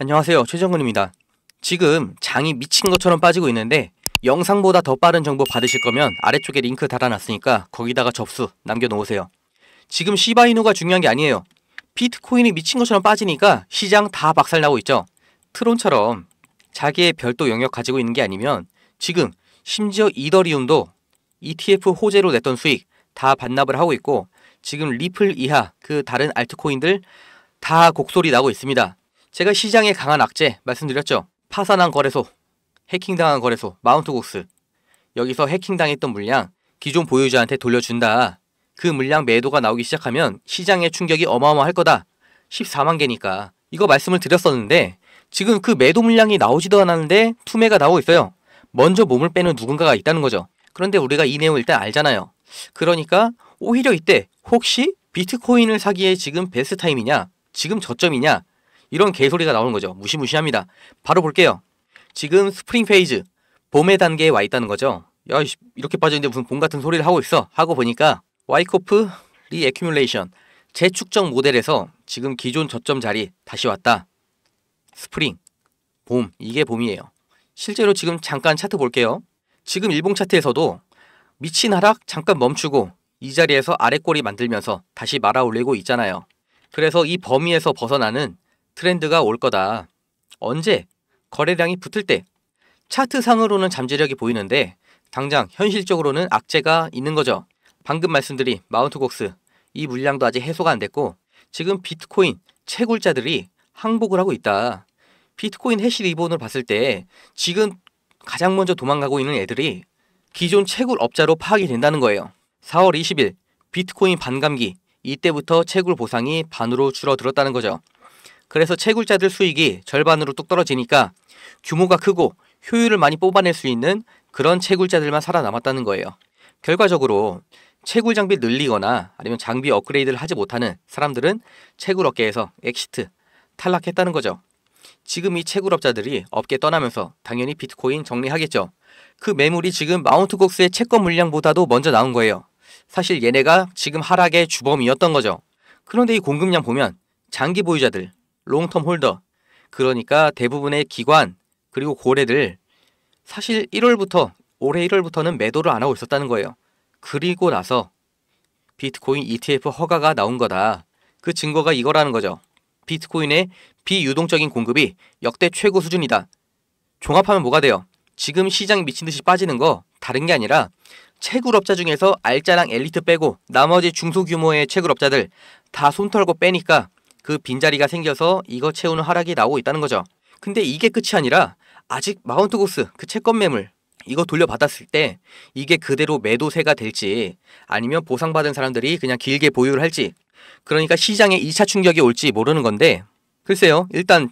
안녕하세요. 최정근입니다. 지금 장이 미친 것처럼 빠지고 있는데 영상보다 더 빠른 정보 받으실 거면 아래쪽에 링크 달아놨으니까 거기다가 접수 남겨놓으세요. 지금 시바이누가 중요한 게 아니에요. 비트코인이 미친 것처럼 빠지니까 시장 다 박살나고 있죠. 트론처럼 자기의 별도 영역 가지고 있는 게 아니면 지금 심지어 이더리움도 ETF 호재로 냈던 수익 다 반납을 하고 있고 지금 리플 이하 그 다른 알트코인들 다 곡소리 나고 있습니다. 제가 시장의 강한 악재 말씀드렸죠. 파산한 거래소, 해킹당한 거래소, 마운트곡스. 여기서 해킹당했던 물량 기존 보유자한테 돌려준다. 그 물량 매도가 나오기 시작하면 시장의 충격이 어마어마할 거다. 14만 개니까 이거 말씀을 드렸었는데 지금 그 매도 물량이 나오지도 않았는데 투매가 나오고 있어요. 먼저 몸을 빼는 누군가가 있다는 거죠. 그런데 우리가 이 내용을 일단 알잖아요. 그러니까 오히려 이때 혹시 비트코인을 사기에 지금 베스트 타임이냐? 지금 저점이냐? 이런 개소리가 나오는 거죠. 무시무시합니다. 바로 볼게요. 지금 스프링 페이즈, 봄의 단계에 와 있다는 거죠. 야, 이렇게 빠져있는데 무슨 봄 같은 소리를 하고 있어. 하고 보니까 와이코프 리에큐뮬레이션 재축적 모델에서 지금 기존 저점 자리 다시 왔다. 스프링, 봄, 이게 봄이에요. 실제로 지금 잠깐 차트 볼게요. 지금 일본 차트에서도 미친 하락 잠깐 멈추고 이 자리에서 아래 꼬리 만들면서 다시 말아 올리고 있잖아요. 그래서 이 범위에서 벗어나는 트렌드가 올 거다. 언제? 거래량이 붙을 때. 차트상으로는 잠재력이 보이는데 당장 현실적으로는 악재가 있는 거죠. 방금 말씀드린 마운트곡스 이 물량도 아직 해소가 안 됐고 지금 비트코인 채굴자들이 항복을 하고 있다. 비트코인 해시 리본을 봤을 때 지금 가장 먼저 도망가고 있는 애들이 기존 채굴 업자로 파악이 된다는 거예요. 4월 20일 비트코인 반감기 이때부터 채굴 보상이 반으로 줄어들었다는 거죠. 그래서 채굴자들 수익이 절반으로 뚝 떨어지니까 규모가 크고 효율을 많이 뽑아낼 수 있는 그런 채굴자들만 살아남았다는 거예요. 결과적으로 채굴 장비 늘리거나 아니면 장비 업그레이드를 하지 못하는 사람들은 채굴 업계에서 엑시트, 탈락했다는 거죠. 지금 이 채굴업자들이 업계 떠나면서 당연히 비트코인 정리하겠죠. 그 매물이 지금 마운트곡스의 채권 물량보다도 먼저 나온 거예요. 사실 얘네가 지금 하락의 주범이었던 거죠. 그런데 이 공급량 보면 장기 보유자들, 롱텀 홀더 그러니까 대부분의 기관 그리고 고래들 사실 1월부터 올해 1월부터는 매도를 안 하고 있었다는 거예요. 그리고 나서 비트코인 ETF 허가가 나온 거다. 그 증거가 이거라는 거죠. 비트코인의 비유동적인 공급이 역대 최고 수준이다. 종합하면 뭐가 돼요? 지금 시장 미친 듯이 빠지는 거 다른 게 아니라 채굴업자 중에서 알짜랑 엘리트 빼고 나머지 중소규모의 채굴업자들 다 손 털고 빼니까 그 빈자리가 생겨서 이거 채우는 하락이 나오고 있다는 거죠. 근데 이게 끝이 아니라 아직 마운트 고스 그 채권 매물 이거 돌려받았을 때 이게 그대로 매도세가 될지 아니면 보상받은 사람들이 그냥 길게 보유를 할지 그러니까 시장에 2차 충격이 올지 모르는 건데 글쎄요 일단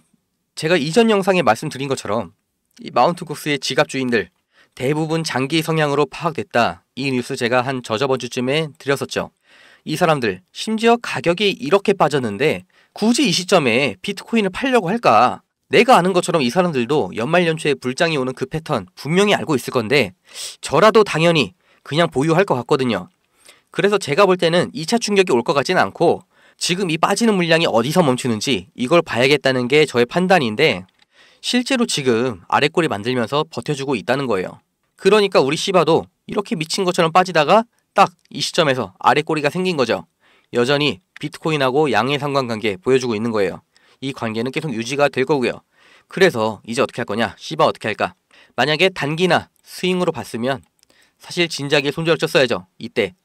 제가 이전 영상에 말씀드린 것처럼 이 마운트 국스의 지갑 주인들 대부분 장기 성향으로 파악됐다 이 뉴스 제가 한 저저번 주쯤에 드렸었죠 이 사람들 심지어 가격이 이렇게 빠졌는데 굳이 이 시점에 비트코인을 팔려고 할까? 내가 아는 것처럼 이 사람들도 연말 연초에 불장이 오는 그 패턴 분명히 알고 있을 건데 저라도 당연히 그냥 보유할 것 같거든요. 그래서 제가 볼 때는 2차 충격이 올 것 같지는 않고 지금 이 빠지는 물량이 어디서 멈추는지 이걸 봐야겠다는 게 저의 판단인데 실제로 지금 아래꼬리 만들면서 버텨주고 있다는 거예요. 그러니까 우리 시바도 이렇게 미친 것처럼 빠지다가 딱이 시점에서 아래 꼬리가 생긴 거죠. 여전히 비트코인하고 양의 상관관계 보여주고 있는 거예요. 이 관계는 계속 유지가 될 거고요. 그래서 이제 어떻게 할 거냐? 씨바 어떻게 할까? 만약에 단기나 스윙으로 봤으면 사실 진작에 손절을 쳤어야죠. 이때.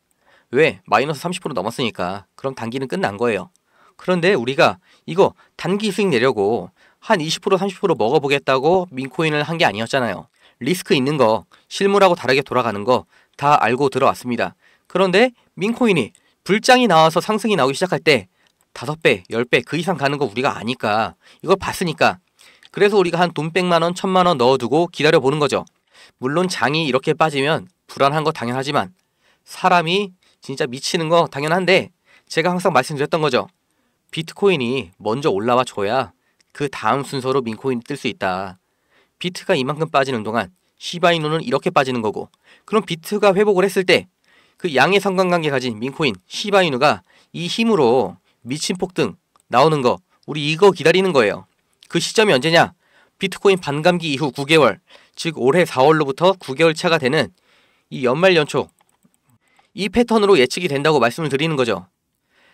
왜? 마이너스 30% 넘었으니까. 그럼 단기는 끝난 거예요. 그런데 우리가 이거 단기 수익 내려고 한 20% 30% 먹어보겠다고 민코인을 한 게 아니었잖아요. 리스크 있는 거, 실물하고 다르게 돌아가는 거 다 알고 들어왔습니다. 그런데 민코인이 불장이 나와서 상승이 나오기 시작할 때 5배, 10배 그 이상 가는 거 우리가 아니까 이걸 봤으니까 그래서 우리가 한 돈 100만원, 1000만원 넣어두고 기다려보는 거죠. 물론 장이 이렇게 빠지면 불안한 거 당연하지만 사람이 진짜 미치는 거 당연한데 제가 항상 말씀드렸던 거죠. 비트코인이 먼저 올라와 줘야 그 다음 순서로 민코인이 뜰 수 있다. 비트가 이만큼 빠지는 동안 시바이누는 이렇게 빠지는 거고 그럼 비트가 회복을 했을 때그 양의 상관관계 가진 민코인 시바이누가 이 힘으로 미친 폭등 나오는 거 우리 이거 기다리는 거예요. 그 시점이 언제냐? 비트코인 반감기 이후 9개월, 즉 올해 4월로부터 9개월 차가 되는 이 연말 연초 이 패턴으로 예측이 된다고 말씀을 드리는 거죠.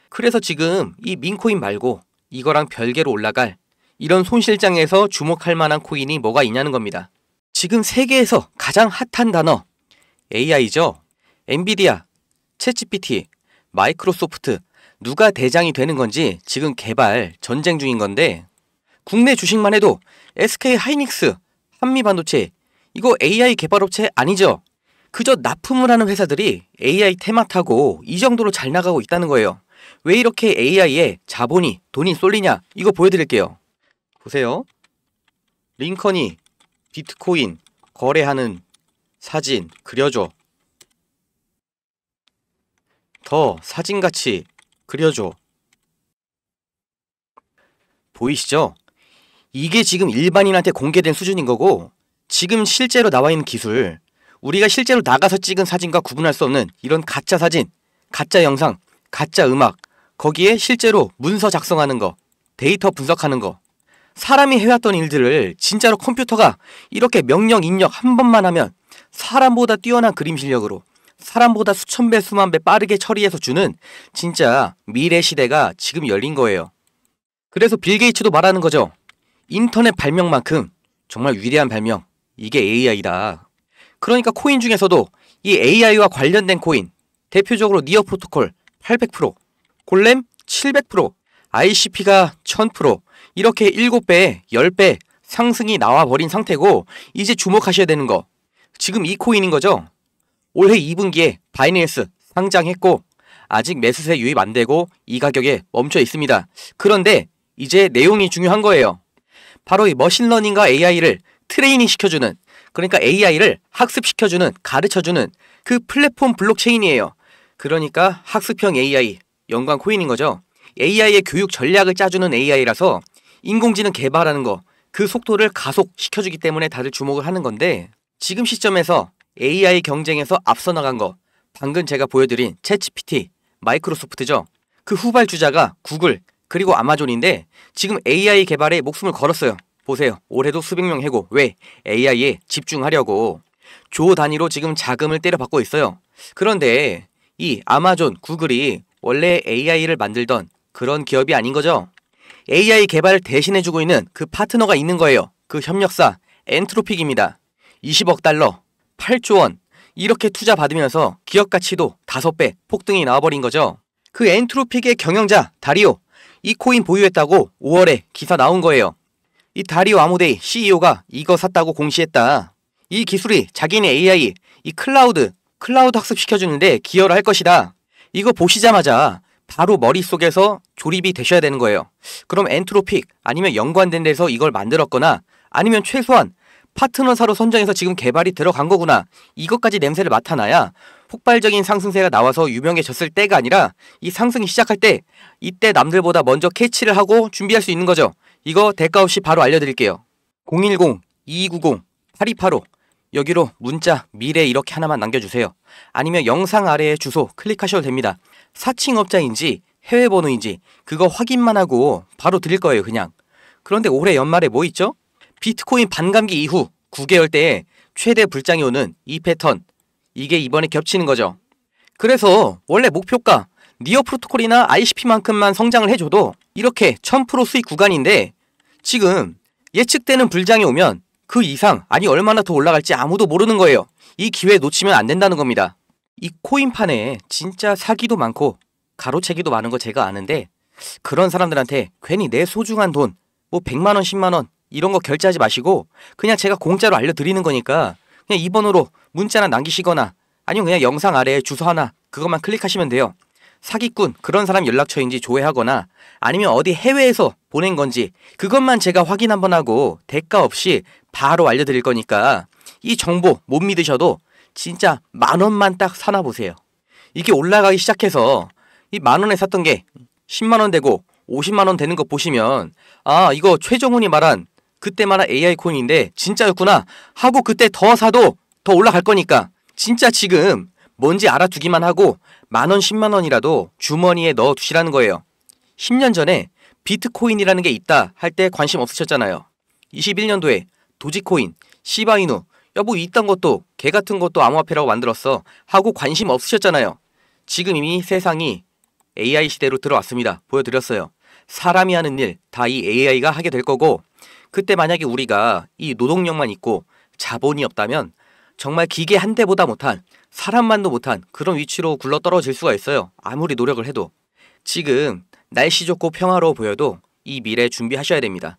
그래서 지금 이 민코인 말고 이거랑 별개로 올라갈 이런 손실장에서 주목할 만한 코인이 뭐가 있냐는 겁니다. 지금 세계에서 가장 핫한 단어 AI죠. 엔비디아, 챗치피티 마이크로소프트 누가 대장이 되는 건지 지금 개발 전쟁 중인 건데 국내 주식만 해도 SK 하이닉스, 한미 반도체 이거 AI 개발 업체 아니죠? 그저 납품을 하는 회사들이 AI 테마 타고 이 정도로 잘 나가고 있다는 거예요. 왜 이렇게 AI에 자본이 돈이 쏠리냐 이거 보여드릴게요. 보세요. 링컨이 비트코인 거래하는 사진 그려줘. 더 사진같이 그려줘. 보이시죠? 이게 지금 일반인한테 공개된 수준인 거고 지금 실제로 나와 있는 기술 우리가 실제로 나가서 찍은 사진과 구분할 수 없는 이런 가짜 사진, 가짜 영상, 가짜 음악 거기에 실제로 문서 작성하는 거, 데이터 분석하는 거 사람이 해왔던 일들을 진짜로 컴퓨터가 이렇게 명령 입력 한 번만 하면 사람보다 뛰어난 그림 실력으로 사람보다 수천 배 수만 배 빠르게 처리해서 주는 진짜 미래 시대가 지금 열린 거예요. 그래서 빌 게이츠도 말하는 거죠. 인터넷 발명만큼 정말 위대한 발명 이게 AI다. 그러니까 코인 중에서도 이 AI와 관련된 코인 대표적으로 니어 프로토콜 800%, 골렘 700%, ICP가 1000% 이렇게 7배, 10배 상승이 나와 버린 상태고 이제 주목하셔야 되는 거 지금 이 코인인 거죠. 올해 2분기에 바이낸스 상장했고 아직 매수세 유입 안 되고 이 가격에 멈춰 있습니다. 그런데 이제 내용이 중요한 거예요. 바로 이 머신러닝과 AI를 트레이닝 시켜주는 그러니까 AI를 학습시켜주는 가르쳐주는 그 플랫폼 블록체인이에요. 그러니까 학습형 AI 연관 코인인 거죠. AI의 교육 전략을 짜주는 AI라서 인공지능 개발하는 거 그 속도를 가속시켜주기 때문에 다들 주목을 하는 건데 지금 시점에서 AI 경쟁에서 앞서 나간 거 방금 제가 보여드린 챗GPT, 마이크로소프트죠. 그 후발주자가 구글 그리고 아마존인데 지금 AI 개발에 목숨을 걸었어요. 보세요. 올해도 수백 명 해고. 왜? AI에 집중하려고. 조 단위로 지금 자금을 때려받고 있어요. 그런데 이 아마존, 구글이 원래 AI를 만들던 그런 기업이 아닌 거죠. AI 개발을 대신해주고 있는 그 파트너가 있는 거예요. 그 협력사 엔트로픽입니다. 20억 달러, 8조 원 이렇게 투자 받으면서 기업 가치도 5배 폭등이 나와버린 거죠. 그 엔트로픽의 경영자 다리오 이 코인 보유했다고 5월에 기사 나온 거예요. 이 다리오 아모데이 CEO가 이거 샀다고 공시했다. 이 기술이 자기네 AI 이 클라우드 클라우드 학습시켜주는데 기여를 할 것이다. 이거 보시자마자 바로 머릿속에서 조립이 되셔야 되는 거예요. 그럼 엔트로픽 아니면 연관된 데서 이걸 만들었거나 아니면 최소한 파트너사로 선정해서 지금 개발이 들어간 거구나. 이것까지 냄새를 맡아놔야 폭발적인 상승세가 나와서 유명해졌을 때가 아니라 이 상승이 시작할 때 이때 남들보다 먼저 캐치를 하고 준비할 수 있는 거죠. 이거 대가 없이 바로 알려드릴게요. 010-2290-8285 여기로 문자 미래 이렇게 하나만 남겨주세요. 아니면 영상 아래에 주소 클릭하셔도 됩니다. 사칭업자인지 해외 번호인지 그거 확인만 하고 바로 드릴 거예요 그냥. 그런데 올해 연말에 뭐 있죠? 비트코인 반감기 이후 9개월 때에 최대 불장이 오는 이 패턴 이게 이번에 겹치는 거죠. 그래서 원래 목표가 니어 프로토콜이나 ICP만큼만 성장을 해줘도 이렇게 1000% 수익 구간인데 지금 예측되는 불장이 오면 그 이상 아니 얼마나 더 올라갈지 아무도 모르는 거예요. 이 기회 놓치면 안 된다는 겁니다. 이 코인판에 진짜 사기도 많고 가로채기도 많은 거 제가 아는데 그런 사람들한테 괜히 내 소중한 돈뭐 100만원 10만원 이런 거 결제하지 마시고 그냥 제가 공짜로 알려드리는 거니까 그냥 이번호로 문자나 남기시거나 아니면 그냥 영상 아래에 주소 하나 그것만 클릭하시면 돼요. 사기꾼 그런 사람 연락처인지 조회하거나 아니면 어디 해외에서 보낸 건지 그것만 제가 확인 한번 하고 대가 없이 바로 알려드릴 거니까 이 정보 못 믿으셔도 진짜 만 원만 딱사놔 보세요. 이게 올라가기 시작해서 이 만 원에 샀던 게 10만 원 되고 50만 원 되는 거 보시면 아 이거 최정훈이 말한 그때마다 AI 코인인데 진짜였구나 하고 그때 더 사도 더 올라갈 거니까 진짜 지금 뭔지 알아두기만 하고 만원, 십만원이라도 주머니에 넣어두시라는 거예요. 10년 전에 비트코인이라는 게 있다 할 때 관심 없으셨잖아요. 21년도에 도지코인, 시바이누, 여보 이딴 것도 개 같은 것도 암호화폐라고 만들었어 하고 관심 없으셨잖아요. 지금 이미 세상이 AI 시대로 들어왔습니다. 보여드렸어요. 사람이 하는 일 다 이 AI가 하게 될 거고 그때 만약에 우리가 이 노동력만 있고 자본이 없다면 정말 기계 한 대보다 못한 사람만도 못한 그런 위치로 굴러떨어질 수가 있어요. 아무리 노력을 해도. 지금 날씨 좋고 평화로워 보여도 이 미래 준비하셔야 됩니다.